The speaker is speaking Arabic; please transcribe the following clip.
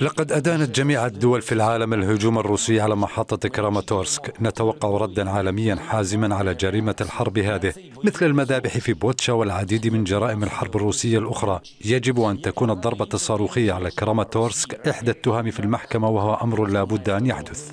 لقد أدانت جميع الدول في العالم الهجوم الروسي على محطة كراماتورسك نتوقع ردا عالميا حازما على جريمة الحرب هذه مثل المذابح في بوتشا والعديد من جرائم الحرب الروسية الأخرى يجب أن تكون الضربة الصاروخية على كراماتورسك إحدى التهم في المحكمة وهو أمر لا بد أن يحدث